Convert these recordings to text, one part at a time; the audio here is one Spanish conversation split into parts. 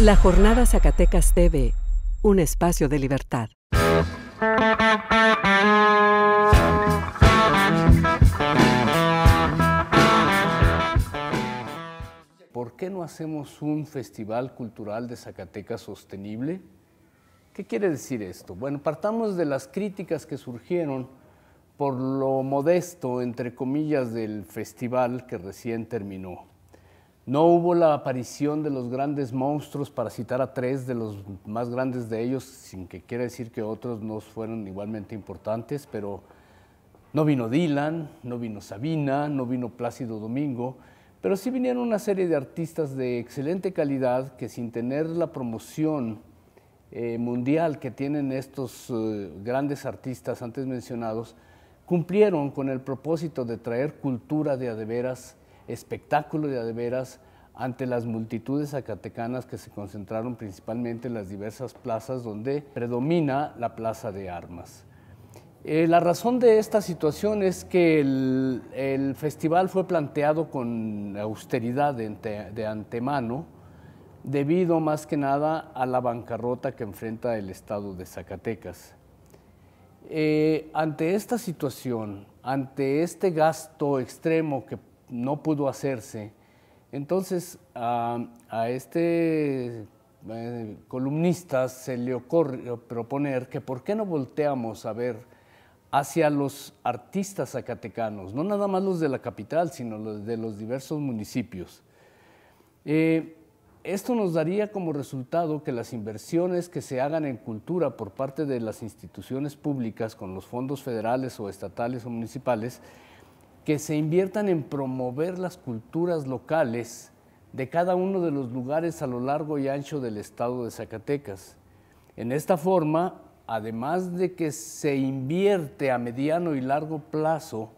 La Jornada Zacatecas TV, un espacio de libertad. ¿Por qué no hacemos un festival cultural de Zacatecas sostenible? ¿Qué quiere decir esto? Bueno, partamos de las críticas que surgieron por lo modesto, entre comillas, del festival que recién terminó. No hubo la aparición de los grandes monstruos, para citar a tres de los más grandes de ellos, sin que quiera decir que otros no fueron igualmente importantes, pero no vino Dylan, no vino Sabina, no vino Plácido Domingo, pero sí vinieron una serie de artistas de excelente calidad que sin tener la promoción eh, mundial que tienen estos eh, grandes artistas antes mencionados, cumplieron con el propósito de traer cultura de adeveras espectáculo de veras ante las multitudes zacatecanas que se concentraron principalmente en las diversas plazas donde predomina la plaza de armas. Eh, la razón de esta situación es que el, festival fue planteado con austeridad de, antemano, debido más que nada a la bancarrota que enfrenta el Estado de Zacatecas. Eh, ante esta situación, ante este gasto extremo que no pudo hacerse. Entonces a, este eh, columnista se le ocurre proponer que por qué no volteamos a ver hacia los artistas zacatecanos, no nada más los de la capital, sino los de los diversos municipios. Eh, esto nos daría como resultado que las inversiones que se hagan en cultura por parte de las instituciones públicas con los fondos federales o estatales o municipales que se inviertan en promover las culturas locales de cada uno de los lugares a lo largo y ancho del estado de Zacatecas. En esta forma, además de que se invierte a mediano y largo plazo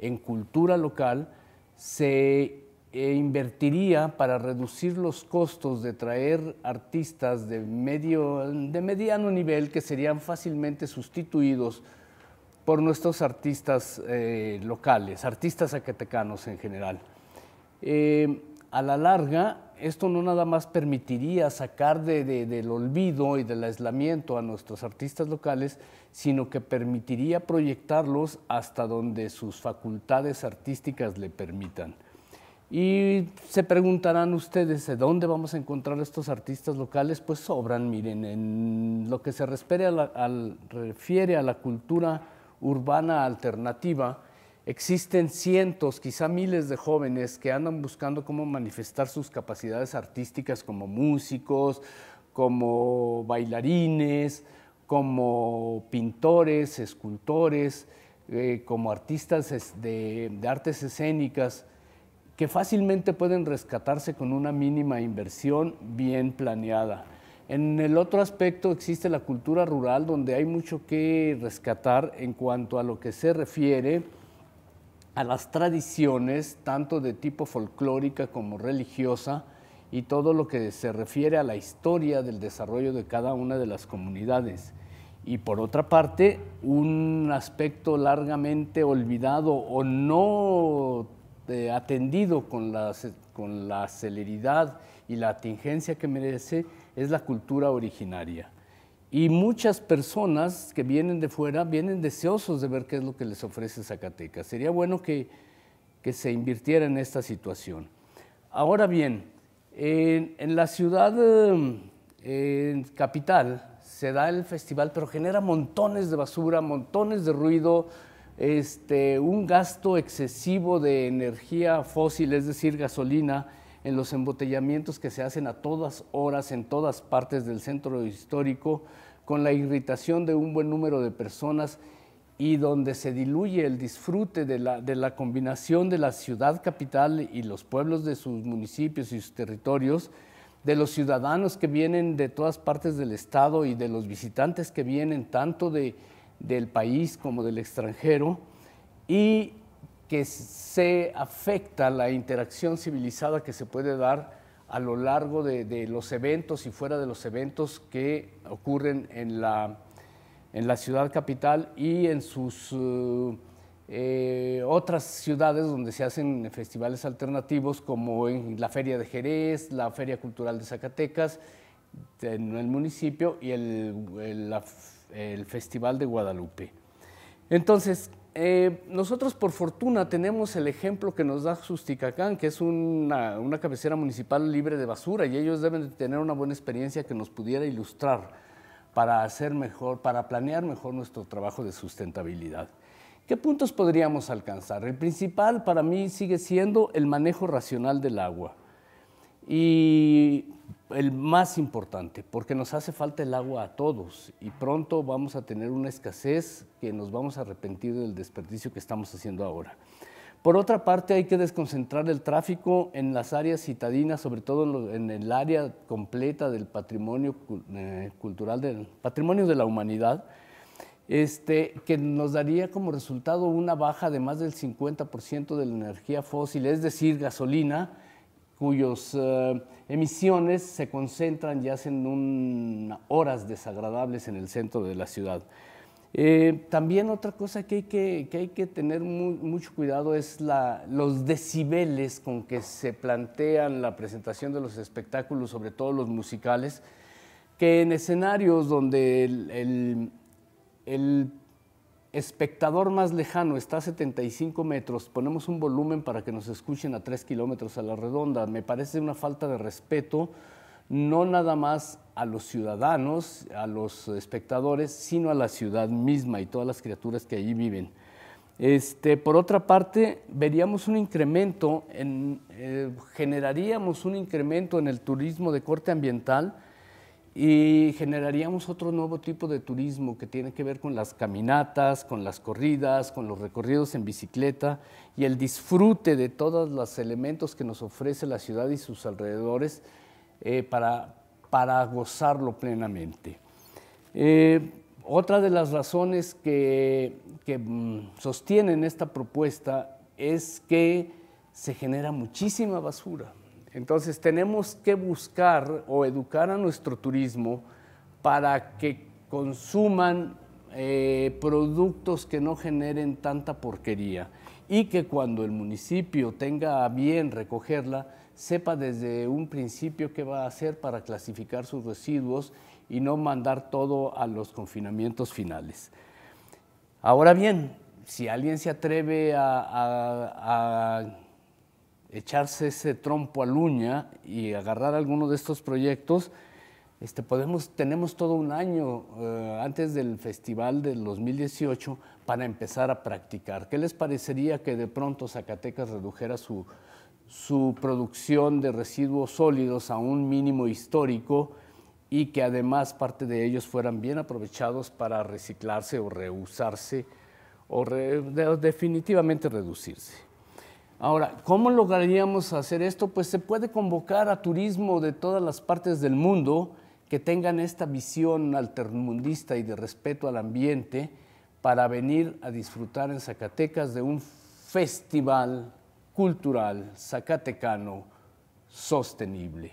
en cultura local, se eh, invertiría para reducir los costos de traer artistas de, medio, de mediano nivel que serían fácilmente sustituidos por nuestros artistas eh, locales, artistas zacatecanos en general. Eh, a la larga, esto no nada más permitiría sacar del olvido y del aislamiento a nuestros artistas locales, sino que permitiría proyectarlos hasta donde sus facultades artísticas le permitan. Y se preguntarán ustedes, ¿de dónde vamos a encontrar estos artistas locales? Pues sobran, miren, en lo que se al, refiere a la cultura urbana alternativa, existen cientos, quizá miles de jóvenes que andan buscando cómo manifestar sus capacidades artísticas como músicos, como bailarines, como pintores, escultores, eh, como artistas de artes escénicas, que fácilmente pueden rescatarse con una mínima inversión bien planeada. En el otro aspecto existe la cultura rural, donde hay mucho que rescatar en cuanto a lo que se refiere a las tradiciones, tanto de tipo folclórica como religiosa, y todo lo que se refiere a la historia del desarrollo de cada una de las comunidades. Y por otra parte, un aspecto largamente olvidado o no eh, atendido con la, con la celeridad y la atingencia que merece es la cultura originaria. Y muchas personas que vienen de fuera vienen deseosos de ver qué es lo que les ofrece Zacatecas. Sería bueno que, que se invirtiera en esta situación. Ahora bien, en, la ciudad eh, capital se da el festival, pero genera montones de basura, montones de ruido, este, un gasto excesivo de energía fósil, es decir, gasolina en los embotellamientos que se hacen a todas horas en todas partes del centro histórico, con la irritación de un buen número de personas y donde se diluye el disfrute de la, de la combinación de la ciudad capital y los pueblos de sus municipios y sus territorios, de los ciudadanos que vienen de todas partes del Estado y de los visitantes que vienen tanto de, del país como del extranjero, y que se afecta la interacción civilizada que se puede dar a lo largo de, los eventos y fuera de los eventos que ocurren en la, en la ciudad capital y en sus eh, eh, otras ciudades donde se hacen festivales alternativos como en la Feria de Jerez, la Feria Cultural de Zacatecas, en el municipio y el, el Festival de Guadalupe. Entonces, eh, nosotros por fortuna tenemos el ejemplo que nos da Susticacán, que es una, una, cabecera municipal libre de basura y ellos deben tener una buena experiencia que nos pudiera ilustrar para hacer mejor, para planear mejor nuestro trabajo de sustentabilidad. ¿Qué puntos podríamos alcanzar? El principal para mí sigue siendo el manejo racional del agua. Y el más importante, porque nos hace falta el agua a todos y pronto vamos a tener una escasez que nos vamos a arrepentir del desperdicio que estamos haciendo ahora. Por otra parte, hay que desconcentrar el tráfico en las áreas citadinas, sobre todo en el área completa del patrimonio eh, cultural, del patrimonio de la humanidad, este, que nos daría como resultado una baja de más del 50% de la energía fósil, es decir, gasolina, cuyas eh, emisiones se concentran y hacen horas desagradables en el centro de la ciudad. Eh, también otra cosa que hay que, que, hay que tener mucho cuidado es la, los decibeles con que se plantean la presentación de los espectáculos, sobre todo los musicales, que en escenarios donde el, el, el espectador más lejano está a 75 metros, ponemos un volumen para que nos escuchen a 3 kilómetros a la redonda. Me parece una falta de respeto, no nada más a los ciudadanos, a los espectadores, sino a la ciudad misma y todas las criaturas que allí viven. Este, por otra parte, veríamos un incremento, en, eh, generaríamos un incremento en el turismo de corte ambiental, y generaríamos otro nuevo tipo de turismo que tiene que ver con las caminatas, con las corridas, con los recorridos en bicicleta y el disfrute de todos los elementos que nos ofrece la ciudad y sus alrededores eh, para, gozarlo plenamente. Eh, otra de las razones que mm, sostienen esta propuesta es que se genera muchísima basura. Entonces tenemos que buscar o educar a nuestro turismo para que consuman eh, productos que no generen tanta porquería y que cuando el municipio tenga bien recogerla, sepa desde un principio qué va a hacer para clasificar sus residuos y no mandar todo a los confinamientos finales. Ahora bien, si alguien se atreve a echarse ese trompo a uña y agarrar alguno de estos proyectos, este, podemos, tenemos todo un año eh, antes del festival del 2018 para empezar a practicar. ¿Qué les parecería que de pronto Zacatecas redujera su, su producción de residuos sólidos a un mínimo histórico y que además parte de ellos fueran bien aprovechados para reciclarse o reusarse o definitivamente reducirse? Ahora, ¿cómo lograríamos hacer esto? Pues se puede convocar a turismo de todas las partes del mundo que tengan esta visión altermundista y de respeto al ambiente para venir a disfrutar en Zacatecas de un festival cultural zacatecano sostenible.